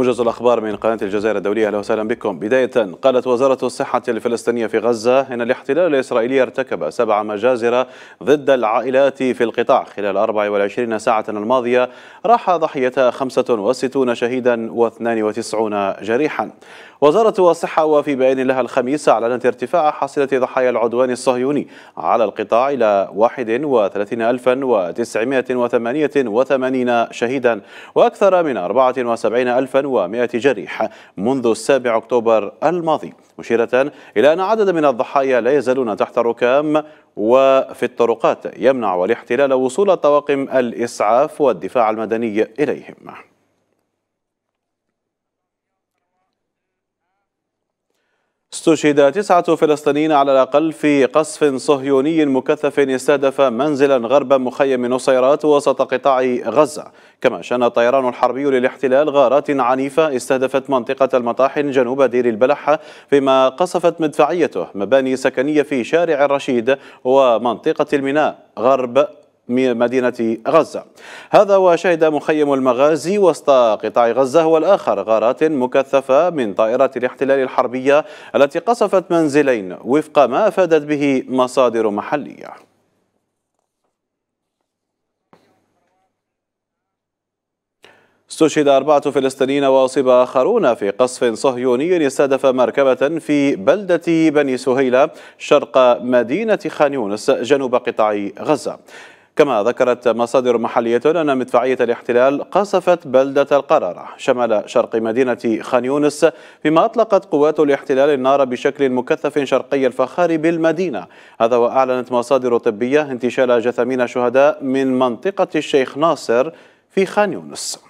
موجز الأخبار من قناة الجزائر الدولية أهلا وسهلا بكم بداية قالت وزارة الصحة الفلسطينية في غزة إن الاحتلال الإسرائيلي ارتكب سبع مجازر ضد العائلات في القطاع خلال 24 ساعة الماضية راح ضحيتها 65 شهيدا و92 جريحا وزارة الصحة وفي بيان لها الخميس أعلنت ارتفاع حصيلة ضحايا العدوان الصهيوني على القطاع إلى 31988 شهيدا وأكثر من 74000 ومائة جريح منذ السابع أكتوبر الماضي مشيرة إلى أن عدد من الضحايا لا يزالون تحت ركام وفي الطرقات يمنع الاحتلال وصول طواقم الإسعاف والدفاع المدني إليهم استشهد تسعة فلسطينيين على الأقل في قصف صهيوني مكثف استهدف منزلا غرب مخيم نصيرات وسط قطاع غزة كما شن الطيران الحربي للاحتلال غارات عنيفة استهدفت منطقة المطاحن جنوب دير البلحة بما قصفت مدفعيته مباني سكنية في شارع الرشيد ومنطقة الميناء غرب مدينة غزة هذا وشهد مخيم المغازي وسط قطاع غزة هو الآخر غارات مكثفة من طائرات الاحتلال الحربية التي قصفت منزلين وفق ما أفادت به مصادر محلية استشهد أربعة فلسطينيين وأصيب آخرون في قصف صهيوني استهدف مركبة في بلدة بني سهيلة شرق مدينة خان يونس جنوب قطاع غزة كما ذكرت مصادر محلية أن مدفعية الاحتلال قصفت بلدة القرارة شمال شرق مدينة خان يونس فيما أطلقت قوات الاحتلال النار بشكل مكثف شرقي الفخار بالمدينة هذا وأعلنت مصادر طبية انتشال جثمين شهداء من منطقة الشيخ ناصر في خان يونس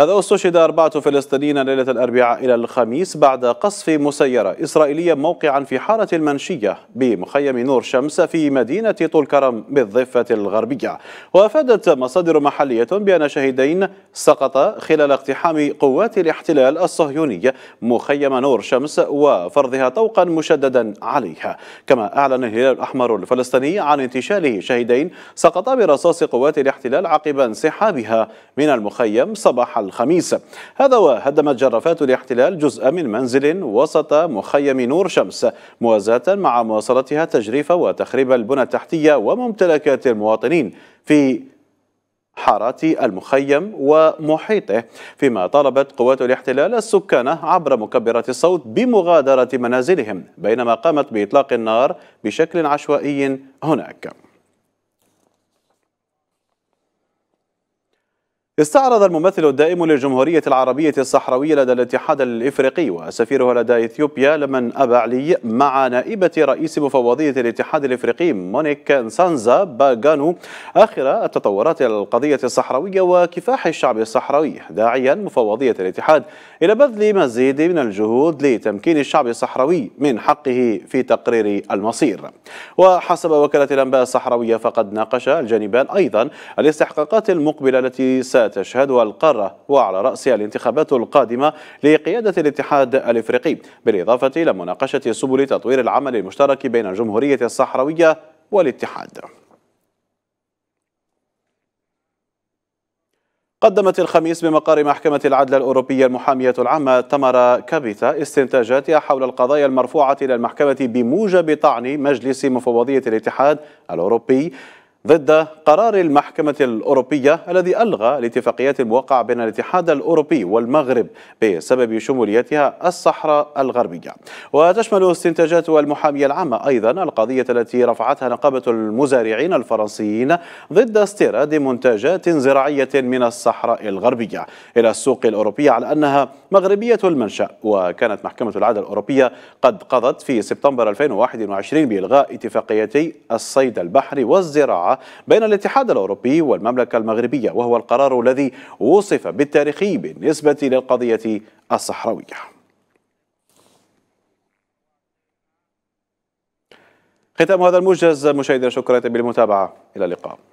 هذا استشهد أربعة فلسطينيين ليلة الأربعاء إلى الخميس بعد قصف مسيرة إسرائيلية موقعا في حارة المنشية بمخيم نور شمس في مدينة طول كرم بالضفة الغربية وأفادت مصادر محلية بأن شهيدين سقطا خلال اقتحام قوات الاحتلال الصهيوني مخيم نور شمس وفرضها طوقا مشددا عليها كما أعلن الهلال الأحمر الفلسطيني عن انتشاله شهيدين سقطا برصاص قوات الاحتلال عقب انسحابها من المخيم صباح الخميس هذا وهدمت جرافات الاحتلال جزء من منزل وسط مخيم نور شمس موازاة مع مواصلتها تجريف وتخريب البنى التحتية وممتلكات المواطنين في حارات المخيم ومحيطه فيما طالبت قوات الاحتلال السكان عبر مكبرات الصوت بمغادرة منازلهم بينما قامت بإطلاق النار بشكل عشوائي هناك استعرض الممثل الدائم للجمهورية العربية الصحراوية لدى الاتحاد الإفريقي وسفيرها لدى إثيوبيا لمن أبا علي مع نائبة رئيس مفوضية الاتحاد الإفريقي مونيك سانزا باغانو آخر التطورات القضية الصحراوية وكفاح الشعب الصحراوي داعيا مفوضية الاتحاد إلى بذل مزيد من الجهود لتمكين الشعب الصحراوي من حقه في تقرير المصير وحسب وكالة الأنباء الصحراوية فقد ناقش الجانبان أيضا الاستحقاقات المقبلة التي ستشهدها القارة وعلى رأسها الانتخابات القادمة لقيادة الاتحاد الإفريقي بالإضافة إلى مناقشة سبل تطوير العمل المشترك بين الجمهورية الصحراوية والاتحاد قدمت الخميس بمقر محكمة العدل الأوروبية المحامية العامة تمر كابيتا استنتاجاتها حول القضايا المرفوعة إلى المحكمة بموجب طعن مجلس مفوضية الاتحاد الأوروبي ضد قرار المحكمة الأوروبية الذي ألغى الاتفاقيات الموقعة بين الاتحاد الأوروبي والمغرب بسبب شموليتها الصحراء الغربية وتشمل استنتاجات المحامية العامة أيضا القضية التي رفعتها نقابة المزارعين الفرنسيين ضد استيراد منتجات زراعية من الصحراء الغربية إلى السوق الأوروبية على أنها مغربية المنشأ وكانت محكمة العدل الأوروبية قد قضت في سبتمبر 2021 بإلغاء اتفاقيتي الصيد البحري والزراعة بين الاتحاد الأوروبي والمملكة المغربية وهو القرار الذي وصف بالتاريخي بالنسبة للقضية الصحراوية ختام هذا الموجز مشاهدينا شكرا بالمتابعة إلى اللقاء